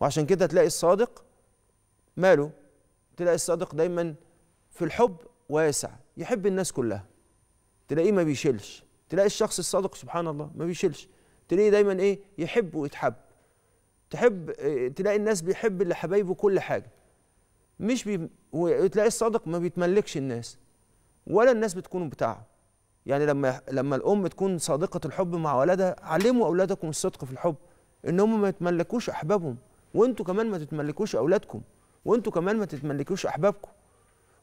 وعشان كده تلاقي الصادق ماله تلاقي الصادق دايما في الحب واسع يحب الناس كلها تلاقيه ما بيشيلش تلاقي الشخص الصادق سبحان الله ما بيشيلش تلاقيه دايما ايه يحب ويتحب تحب آه، تلاقي الناس بيحب اللي حبايبه كل حاجه مش بي... وتلاقي الصادق ما بيتملكش الناس ولا الناس بتكون بتاعه يعني لما لما الام تكون صادقه الحب مع ولدها علموا اولادكم الصدق في الحب ان هم ما يتملكوش احبابهم وانتوا كمان ما تتملكوش اولادكم وانتوا كمان ما تتملكوش احبابكم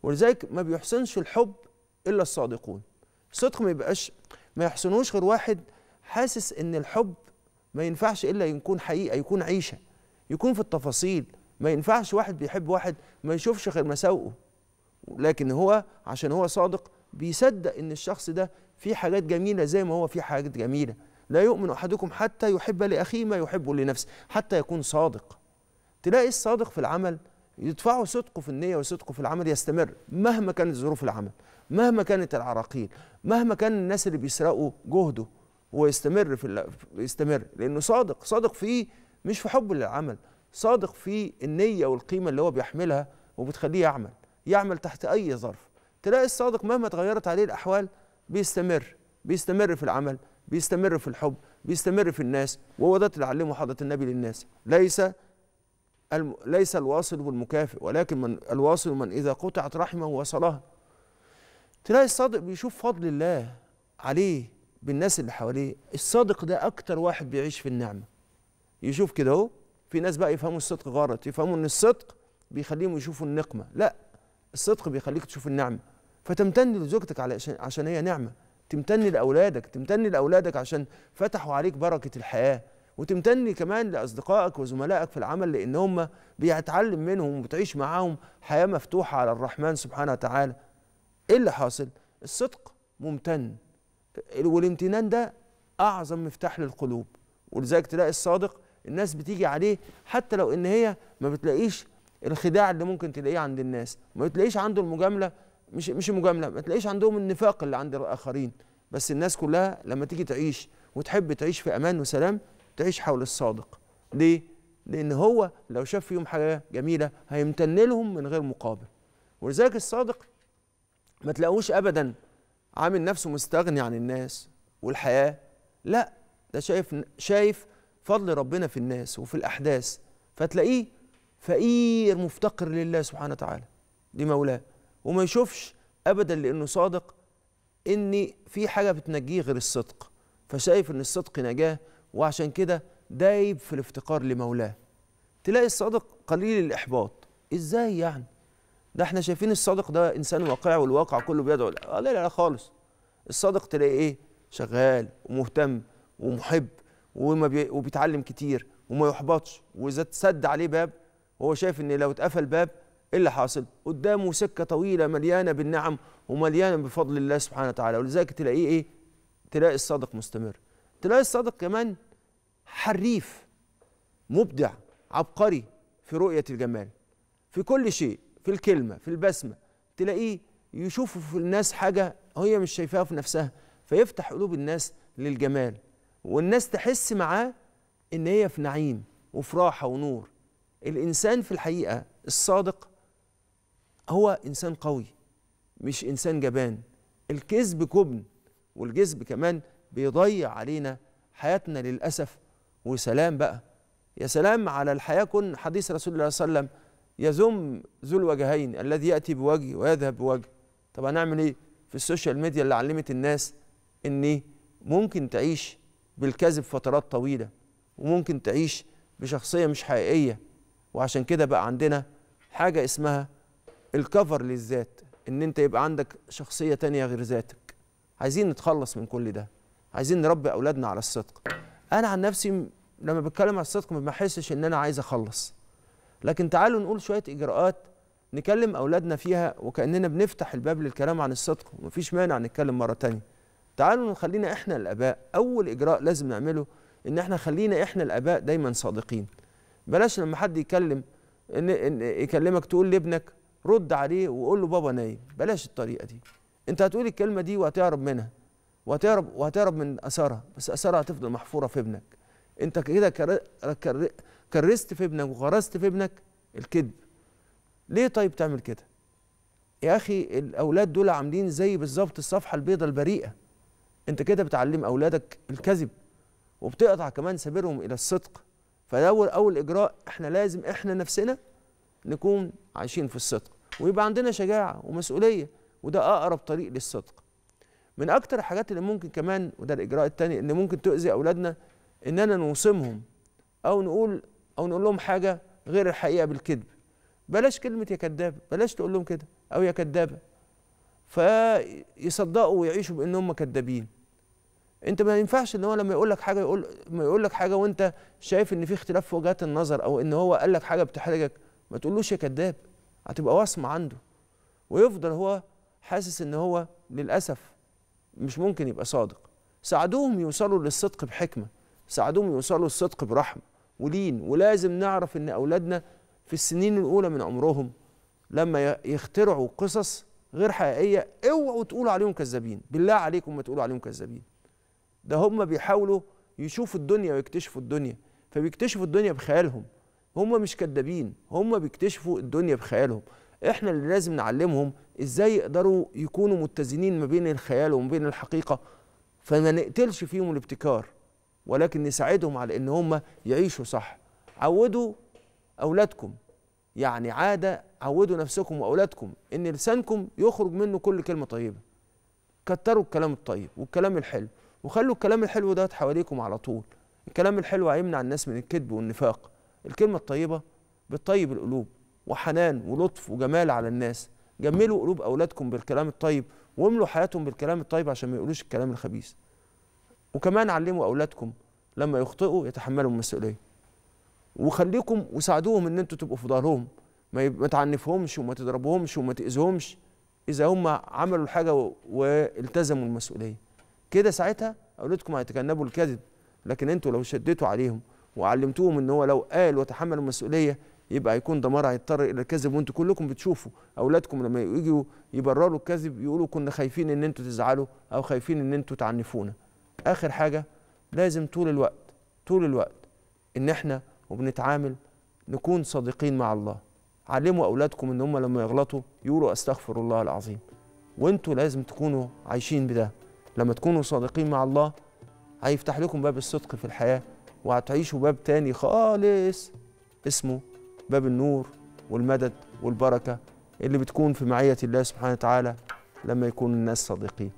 ولذلك ما بيحسنش الحب الا الصادقون الصدق ما يبقاش ما يحسنوش غير واحد حاسس ان الحب ما ينفعش الا يكون حقيقه يكون عيشه يكون في التفاصيل ما ينفعش واحد بيحب واحد ما يشوفش غير مساوئه لكن هو عشان هو صادق بيصدق ان الشخص ده فيه حاجات جميله زي ما هو فيه حاجات جميله لا يؤمن أحدكم حتى يحب لأخيه ما يحب لنفسه حتى يكون صادق تلاقي الصادق في العمل يدفعه صدقه في النية وصدقه في العمل يستمر مهما كانت ظروف العمل مهما كانت العراقيل مهما كان الناس اللي بيسرقوا جهده هو يستمر في يستمر لأنه صادق صادق فيه مش في حبه للعمل صادق في النية والقيمة اللي هو بيحملها وبتخليه يعمل يعمل تحت أي ظرف تلاقي الصادق مهما تغيرت عليه الأحوال بيستمر بيستمر في العمل بيستمر في الحب بيستمر في الناس وهو ده اللي علمه حضرة النبي للناس ليس الم... ليس الواصل والمكافئ ولكن من الواصل من إذا قطعت رحمه وصلها تلاقي الصادق بيشوف فضل الله عليه بالناس اللي حواليه الصادق ده أكتر واحد بيعيش في النعمة يشوف كده اهو في ناس بقى يفهموا الصدق غلط يفهموا ان الصدق بيخليهم يشوفوا النقمة لا الصدق بيخليك تشوف النعمة فتمتن لزوجتك عشان هي نعمة تمتن لاولادك تمتن لاولادك عشان فتحوا عليك بركه الحياه وتمتن كمان لاصدقائك وزملائك في العمل لان هم بيتعلم منهم وبتعيش معاهم حياه مفتوحه على الرحمن سبحانه وتعالى ايه اللي حاصل الصدق ممتن والامتنان ده اعظم مفتاح للقلوب ولذلك تلاقي الصادق الناس بتيجي عليه حتى لو ان هي ما بتلاقيش الخداع اللي ممكن تلاقيه عند الناس ما بتلاقيش عنده المجامله مش مش مجامله ما تلاقيش عندهم النفاق اللي عند الاخرين بس الناس كلها لما تيجي تعيش وتحب تعيش في امان وسلام تعيش حول الصادق ليه لان هو لو شاف فيهم حاجه جميله هيمتن لهم من غير مقابل ولذلك الصادق ما تلاقوش ابدا عامل نفسه مستغني عن الناس والحياه لا ده شايف شايف فضل ربنا في الناس وفي الاحداث فتلاقيه فقير مفتقر لله سبحانه وتعالى دي مولاه وما يشوفش ابدا لانه صادق ان في حاجه بتنجيه غير الصدق فشايف ان الصدق نجاه وعشان كده دايب في الافتقار لمولاه تلاقي الصادق قليل الاحباط ازاي يعني ده احنا شايفين الصادق ده انسان واقعي والواقع كله بيدعو آه، لا لا, لا خالص الصادق تلاقي ايه شغال ومهتم ومحب وما بي وبيتعلم كتير وما يحبطش واذا تسد عليه باب هو شايف ان لو اتقفل باب ايه اللي حاصل قدامه سكه طويله مليانه بالنعم ومليانه بفضل الله سبحانه وتعالى ولذلك تلاقيه ايه تلاقي الصادق مستمر تلاقي الصادق كمان حريف مبدع عبقري في رؤيه الجمال في كل شيء في الكلمه في البسمه تلاقيه يشوف في الناس حاجه هي مش شايفاها في نفسها فيفتح قلوب الناس للجمال والناس تحس معاه ان هي في نعيم وفي راحه ونور الانسان في الحقيقه الصادق هو انسان قوي مش انسان جبان الكذب كبن والجذب كمان بيضيع علينا حياتنا للاسف وسلام بقى يا سلام على الحياه كن حديث رسول الله صلى الله عليه وسلم يذم ذو الوجهين الذي ياتي بوجه ويذهب بوجه طب هنعمل ايه في السوشيال ميديا اللي علمت الناس ان ممكن تعيش بالكذب فترات طويله وممكن تعيش بشخصيه مش حقيقيه وعشان كده بقى عندنا حاجه اسمها الكفر للذات ان انت يبقى عندك شخصيه تانية غير ذاتك عايزين نتخلص من كل ده عايزين نربي اولادنا على الصدق انا عن نفسي لما بتكلم على الصدق ما بحسش ان انا عايز اخلص لكن تعالوا نقول شويه اجراءات نكلم اولادنا فيها وكاننا بنفتح الباب للكلام عن الصدق ومفيش مانع نتكلم مره تانية تعالوا نخلينا احنا الاباء اول اجراء لازم نعمله ان احنا خلينا احنا الاباء دايما صادقين بلاش لما حد يكلم ان, إن يكلمك تقول لابنك رد عليه وقول له بابا نايم بلاش الطريقه دي انت هتقول الكلمه دي وهتهرب منها وهتهرب وهتهرب من اثارها بس اثارها هتفضل محفوره في ابنك انت كده كرست في ابنك وغرست في ابنك الكذب ليه طيب تعمل كده يا اخي الاولاد دول عاملين زي بالظبط الصفحه البيضاء البريئه انت كده بتعلم اولادك الكذب وبتقطع كمان سبيلهم الى الصدق فده اول اجراء احنا لازم احنا نفسنا نكون عايشين في الصدق ويبقى عندنا شجاعه ومسؤوليه وده اقرب طريق للصدق من اكتر الحاجات اللي ممكن كمان وده الاجراء الثاني اللي ممكن تؤذي اولادنا اننا نوصمهم او نقول او نقول لهم حاجه غير الحقيقه بالكذب بلاش كلمه يا كذاب بلاش تقول لهم كده او يا كذابه فيصدقوا ويعيشوا بان هم كذابين انت ما ينفعش ان هو لما يقول لك حاجه يقول ما يقول لك حاجه وانت شايف ان في اختلاف في وجهات النظر او ان هو قال لك حاجه بتحرجك ما تقولوش يا كذاب هتبقى وصمة عنده ويفضل هو حاسس ان هو للأسف مش ممكن يبقى صادق ساعدوهم يوصلوا للصدق بحكمة ساعدوهم يوصلوا للصدق برحمة ولين ولازم نعرف ان أولادنا في السنين الأولى من عمرهم لما يخترعوا قصص غير حقيقية اوعوا تقولوا عليهم كذابين بالله عليكم ما تقولوا عليهم كذابين ده هم بيحاولوا يشوفوا الدنيا ويكتشفوا الدنيا فبيكتشفوا الدنيا بخيالهم هم مش كدابين هم بيكتشفوا الدنيا بخيالهم احنا اللي لازم نعلمهم ازاي يقدروا يكونوا متزنين ما بين الخيال وما بين الحقيقه فما نقتلش فيهم الابتكار ولكن نساعدهم على ان هم يعيشوا صح عودوا اولادكم يعني عاده عودوا نفسكم واولادكم ان لسانكم يخرج منه كل كلمه طيبه كتروا الكلام الطيب والكلام الحلو وخلوا الكلام الحلو ده حواليكم على طول الكلام الحلو هيمنع الناس من الكذب والنفاق الكلمة الطيبة بتطيب القلوب وحنان ولطف وجمال على الناس جملوا قلوب أولادكم بالكلام الطيب واملوا حياتهم بالكلام الطيب عشان ما يقولوش الكلام الخبيث وكمان علموا أولادكم لما يخطئوا يتحملوا المسؤولية وخليكم وساعدوهم ان انتوا تبقوا في ظهرهم ما تعنفهمش وما تضربهمش وما تأذيهمش إذا هم عملوا الحاجة والتزموا المسؤولية كده ساعتها أولادكم هيتجنبوا الكذب لكن انتوا لو شديتوا عليهم وعلمتوهم ان هو لو قال وتحمل المسؤوليه يبقى هيكون دمار هيضطر الى الكذب وانتوا كلكم بتشوفوا اولادكم لما يجوا يبرروا الكذب يقولوا كنا خايفين ان انتوا تزعلوا او خايفين ان انتوا تعنفونا اخر حاجه لازم طول الوقت طول الوقت ان احنا وبنتعامل نكون صادقين مع الله علموا اولادكم ان هم لما يغلطوا يقولوا استغفر الله العظيم وانتوا لازم تكونوا عايشين بده لما تكونوا صادقين مع الله هيفتح لكم باب الصدق في الحياه وهتعيشوا باب تاني خالص اسمه باب النور والمدد والبركة اللي بتكون في معية الله سبحانه وتعالى لما يكون الناس صادقين